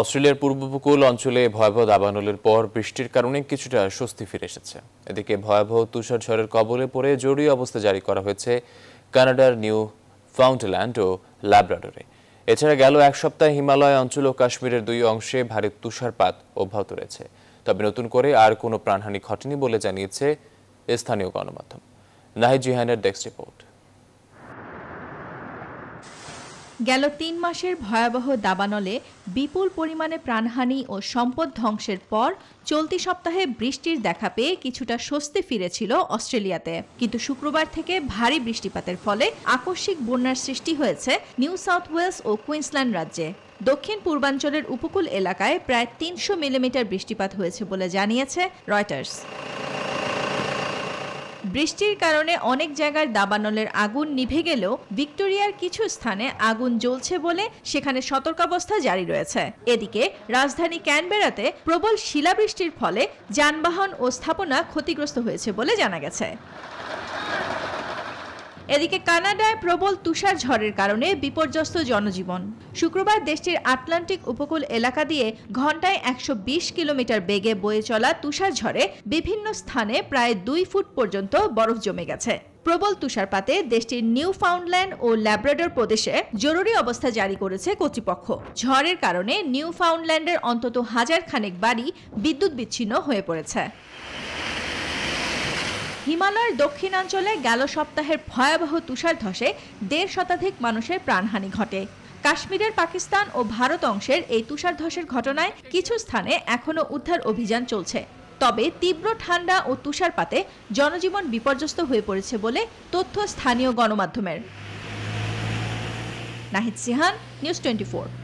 অস্ট্রেলিয়ার পূর্ব উপকূল অঞ্চলে ভয়াবহ দাবানলের পর বৃষ্টির কারণে কিছুটা স্বস্তি ফিরে এসেছে এদিকে ভয়াবহ তুষার ঝড়ের কবলে পড়ে জরুরি অবস্থা জারি করা হয়েছে কানাডার নিউ ফাউন্টেল্যান্ড ও ল্যাব্রাডরে এছাড়া গেল এক সপ্তাহ হিমালয় অঞ্চল ও কাশ্মীরের দুই অংশে ভারী তুষারপাত অব্যাহত রয়েছে তবে নতুন করে আর কোনো প্রাণহানি ঘটেনি বলে জানিয়েছে স্থানীয় গণমাধ্যম নাহিদ জিহানের ডেস্ক রিপোর্ট গেল তিন মাসের ভয়াবহ দাবানলে বিপুল পরিমাণে প্রাণহানি ও সম্পদ ধ্বংসের পর চলতি সপ্তাহে বৃষ্টির দেখা পেয়ে কিছুটা স্বস্তি ফিরেছিল অস্ট্রেলিয়াতে কিন্তু শুক্রবার থেকে ভারী বৃষ্টিপাতের ফলে আকস্মিক বন্যার সৃষ্টি হয়েছে নিউ সাউথ ওয়েলস ও কুইন্সল্যান্ড রাজ্যে দক্ষিণ পূর্বাঞ্চলের উপকূল এলাকায় প্রায় তিনশো মিলিমিটার বৃষ্টিপাত হয়েছে বলে জানিয়েছে রয়টার্স বৃষ্টির কারণে অনেক জায়গায় দাবানলের আগুন নিভে গেলেও ভিক্টোরিয়ার কিছু স্থানে আগুন জ্বলছে বলে সেখানে সতর্কাবস্থা জারি রয়েছে এদিকে রাজধানী ক্যানবেরাতে প্রবল শিলাবৃষ্টির ফলে যানবাহন ও স্থাপনা ক্ষতিগ্রস্ত হয়েছে বলে জানা গেছে এদিকে কানাডায় প্রবল তুষার ঝড়ের কারণে বিপর্যস্ত জনজীবন শুক্রবার দেশটির আটলান্টিক উপকূল এলাকা দিয়ে ঘন্টায় একশো কিলোমিটার বেগে বয়ে চলা তুষার ঝড়ে বিভিন্ন স্থানে প্রায় দুই ফুট পর্যন্ত বরফ জমে গেছে প্রবল তুষারপাতে দেশটির নিউ ফাউন্ডল্যান্ড ও ল্যাব্রাডর প্রদেশে জরুরি অবস্থা জারি করেছে কর্তৃপক্ষ ঝড়ের কারণে নিউ ফাউন্ডল্যান্ডের অন্তত হাজার খানেক বাড়ি বিদ্যুৎ বিচ্ছিন্ন হয়ে পড়েছে হিমালয়ের দক্ষিণাঞ্চলে গেল সপ্তাহের ভয়াবহ তুষার ধসে দেড় শতাধিক মানুষের প্রাণহানি ঘটে কাশ্মীরের পাকিস্তান ও ভারত অংশের এই তুষার ধসের ঘটনায় কিছু স্থানে এখনও উদ্ধার অভিযান চলছে তবে তীব্র ঠান্ডা ও তুষারপাতে জনজীবন বিপর্যস্ত হয়ে পড়েছে বলে তথ্য স্থানীয় গণমাধ্যমের নাহিদ সিহান নিউজ টোয়েন্টি